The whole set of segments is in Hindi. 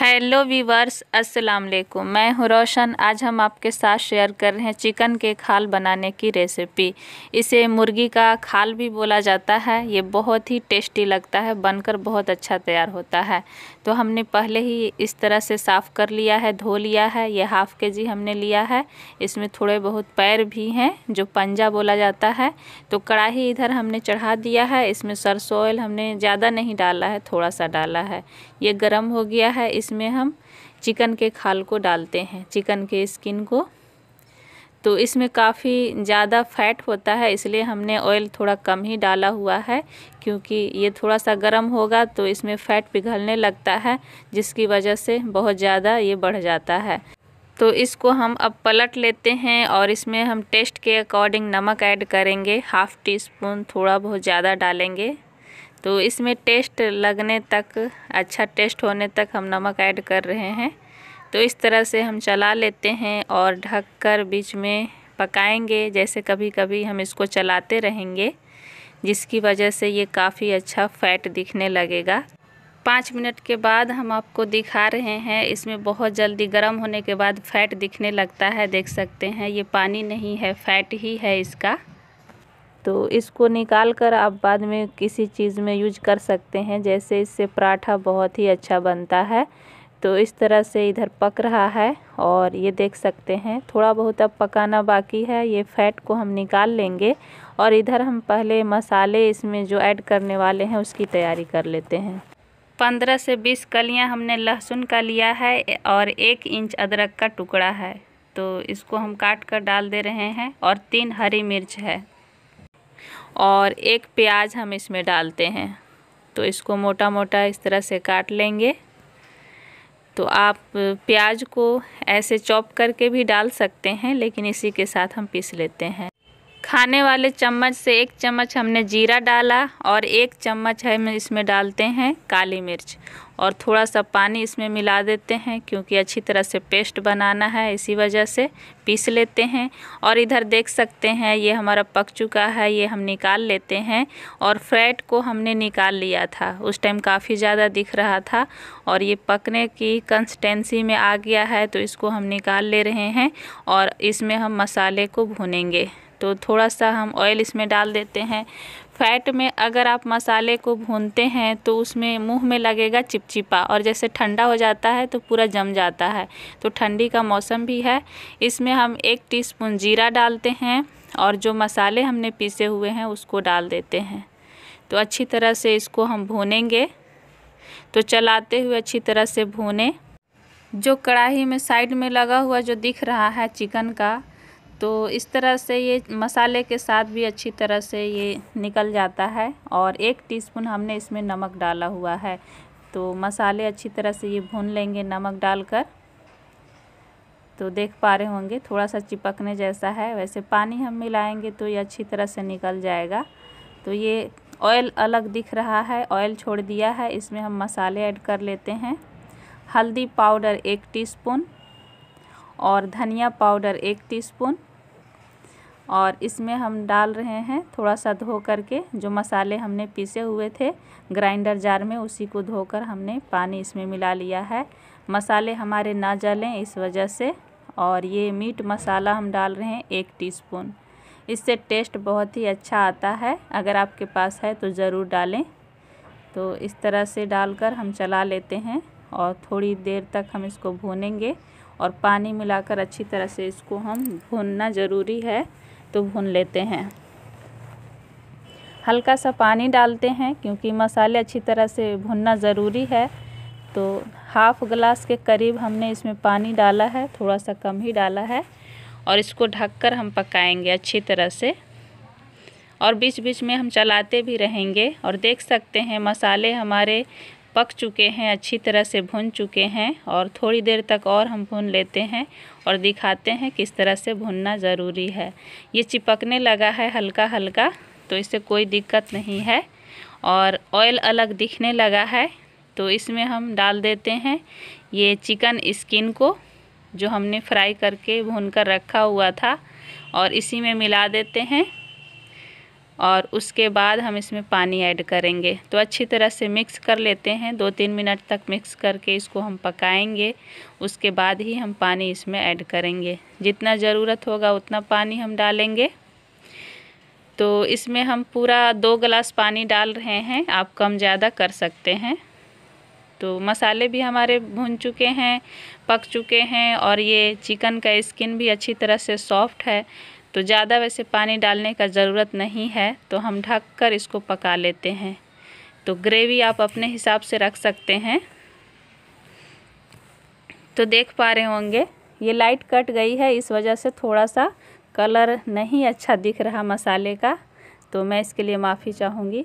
हेलो वीवर्स अस्सलाम वालेकुम मैं हूँ रोशन आज हम आपके साथ शेयर कर रहे हैं चिकन के खाल बनाने की रेसिपी इसे मुर्गी का खाल भी बोला जाता है ये बहुत ही टेस्टी लगता है बनकर बहुत अच्छा तैयार होता है तो हमने पहले ही इस तरह से साफ़ कर लिया है धो लिया है ये हाफ़ के जी हमने लिया है इसमें थोड़े बहुत पैर भी हैं जो पंजा बोला जाता है तो कढ़ाही इधर हमने चढ़ा दिया है इसमें सरसों ऑयल हमने ज़्यादा नहीं डाला है थोड़ा सा डाला है ये गर्म हो गया है इस इसमें हम चिकन के खाल को डालते हैं चिकन के स्किन को तो इसमें काफ़ी ज़्यादा फैट होता है इसलिए हमने ऑयल थोड़ा कम ही डाला हुआ है क्योंकि ये थोड़ा सा गर्म होगा तो इसमें फ़ैट पिघलने लगता है जिसकी वजह से बहुत ज़्यादा ये बढ़ जाता है तो इसको हम अब पलट लेते हैं और इसमें हम टेस्ट के अकॉर्डिंग नमक ऐड करेंगे हाफ़ टी स्पून थोड़ा बहुत ज़्यादा डालेंगे तो इसमें टेस्ट लगने तक अच्छा टेस्ट होने तक हम नमक ऐड कर रहे हैं तो इस तरह से हम चला लेते हैं और ढक कर बीच में पकाएंगे जैसे कभी कभी हम इसको चलाते रहेंगे जिसकी वजह से ये काफ़ी अच्छा फैट दिखने लगेगा पाँच मिनट के बाद हम आपको दिखा रहे हैं इसमें बहुत जल्दी गर्म होने के बाद फैट दिखने लगता है देख सकते हैं ये पानी नहीं है फैट ही है इसका तो इसको निकाल कर आप बाद में किसी चीज़ में यूज कर सकते हैं जैसे इससे पराठा बहुत ही अच्छा बनता है तो इस तरह से इधर पक रहा है और ये देख सकते हैं थोड़ा बहुत अब पकाना बाकी है ये फैट को हम निकाल लेंगे और इधर हम पहले मसाले इसमें जो ऐड करने वाले हैं उसकी तैयारी कर लेते हैं पंद्रह से बीस कलियां हमने लहसुन का लिया है और एक इंच अदरक का टुकड़ा है तो इसको हम काट कर डाल दे रहे हैं और तीन हरी मिर्च है और एक प्याज हम इसमें डालते हैं तो इसको मोटा मोटा इस तरह से काट लेंगे तो आप प्याज को ऐसे चॉप करके भी डाल सकते हैं लेकिन इसी के साथ हम पीस लेते हैं खाने वाले चम्मच से एक चम्मच हमने जीरा डाला और एक चम्मच है हम इसमें डालते हैं काली मिर्च और थोड़ा सा पानी इसमें मिला देते हैं क्योंकि अच्छी तरह से पेस्ट बनाना है इसी वजह से पीस लेते हैं और इधर देख सकते हैं ये हमारा पक चुका है ये हम निकाल लेते हैं और फैट को हमने निकाल लिया था उस टाइम काफ़ी ज़्यादा दिख रहा था और ये पकने की कंसिस्टेंसी में आ गया है तो इसको हम निकाल ले रहे हैं और इसमें हम मसाले को भूनेंगे तो थोड़ा सा हम ऑयल इसमें डाल देते हैं फैट में अगर आप मसाले को भूनते हैं तो उसमें मुंह में लगेगा चिपचिपा और जैसे ठंडा हो जाता है तो पूरा जम जाता है तो ठंडी का मौसम भी है इसमें हम एक टीस्पून जीरा डालते हैं और जो मसाले हमने पीसे हुए हैं उसको डाल देते हैं तो अच्छी तरह से इसको हम भूनेंगे तो चलाते हुए अच्छी तरह से भूनें जो कढ़ाई में साइड में लगा हुआ जो दिख रहा है चिकन का तो इस तरह से ये मसाले के साथ भी अच्छी तरह से ये निकल जाता है और एक टीस्पून हमने इसमें नमक डाला हुआ है तो मसाले अच्छी तरह से ये भून लेंगे नमक डालकर तो देख पा रहे होंगे थोड़ा सा चिपकने जैसा है वैसे पानी हम मिलाएंगे तो ये अच्छी तरह से निकल जाएगा तो ये ऑयल अलग दिख रहा है ऑयल छोड़ दिया है इसमें हम मसाले ऐड कर लेते हैं हल्दी पाउडर एक टीस्पून और धनिया पाउडर एक टीस्पून और इसमें हम डाल रहे हैं थोड़ा सा धो करके जो मसाले हमने पीसे हुए थे ग्राइंडर जार में उसी को धोकर हमने पानी इसमें मिला लिया है मसाले हमारे ना जलें इस वजह से और ये मीट मसाला हम डाल रहे हैं एक टीस्पून इससे टेस्ट बहुत ही अच्छा आता है अगर आपके पास है तो ज़रूर डालें तो इस तरह से डालकर हम चला लेते हैं और थोड़ी देर तक हम इसको भूनेंगे और पानी मिलाकर अच्छी तरह से इसको हम भूनना ज़रूरी है तो भून लेते हैं हल्का सा पानी डालते हैं क्योंकि मसाले अच्छी तरह से भुनना ज़रूरी है तो हाफ़ ग्लास के करीब हमने इसमें पानी डाला है थोड़ा सा कम ही डाला है और इसको ढककर हम पकाएंगे अच्छी तरह से और बीच बीच में हम चलाते भी रहेंगे और देख सकते हैं मसाले हमारे पक चुके हैं अच्छी तरह से भुन चुके हैं और थोड़ी देर तक और हम भून लेते हैं और दिखाते हैं किस तरह से भुनना ज़रूरी है ये चिपकने लगा है हल्का हल्का तो इससे कोई दिक्कत नहीं है और ऑयल अलग दिखने लगा है तो इसमें हम डाल देते हैं ये चिकन स्किन को जो हमने फ्राई करके भून कर रखा हुआ था और इसी में मिला देते हैं और उसके बाद हम इसमें पानी ऐड करेंगे तो अच्छी तरह से मिक्स कर लेते हैं दो तीन मिनट तक मिक्स करके इसको हम पकाएंगे उसके बाद ही हम पानी इसमें ऐड करेंगे जितना ज़रूरत होगा उतना पानी हम डालेंगे तो इसमें हम पूरा दो गिलास पानी डाल रहे हैं आप कम ज़्यादा कर सकते हैं तो मसाले भी हमारे भुन चुके हैं पक चुके हैं और ये चिकन का स्किन भी अच्छी तरह से सॉफ्ट है तो ज़्यादा वैसे पानी डालने का ज़रूरत नहीं है तो हम ढक कर इसको पका लेते हैं तो ग्रेवी आप अपने हिसाब से रख सकते हैं तो देख पा रहे होंगे ये लाइट कट गई है इस वजह से थोड़ा सा कलर नहीं अच्छा दिख रहा मसाले का तो मैं इसके लिए माफ़ी चाहूँगी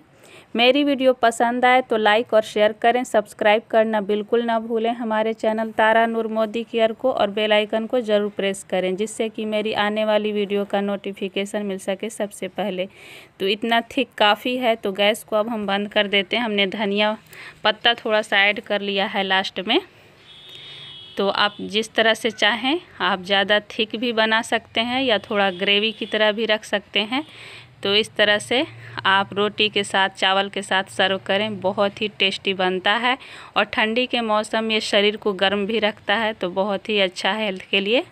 मेरी वीडियो पसंद आए तो लाइक और शेयर करें सब्सक्राइब करना बिल्कुल ना भूलें हमारे चैनल तारा नूर मोदी केयर को और बेल आइकन को ज़रूर प्रेस करें जिससे कि मेरी आने वाली वीडियो का नोटिफिकेशन मिल सके सबसे पहले तो इतना थिक काफ़ी है तो गैस को अब हम बंद कर देते हैं हमने धनिया पत्ता थोड़ा सा ऐड कर लिया है लास्ट में तो आप जिस तरह से चाहें आप ज़्यादा थिक भी बना सकते हैं या थोड़ा ग्रेवी की तरह भी रख सकते हैं तो इस तरह से आप रोटी के साथ चावल के साथ सर्व करें बहुत ही टेस्टी बनता है और ठंडी के मौसम में शरीर को गर्म भी रखता है तो बहुत ही अच्छा है हेल्थ के लिए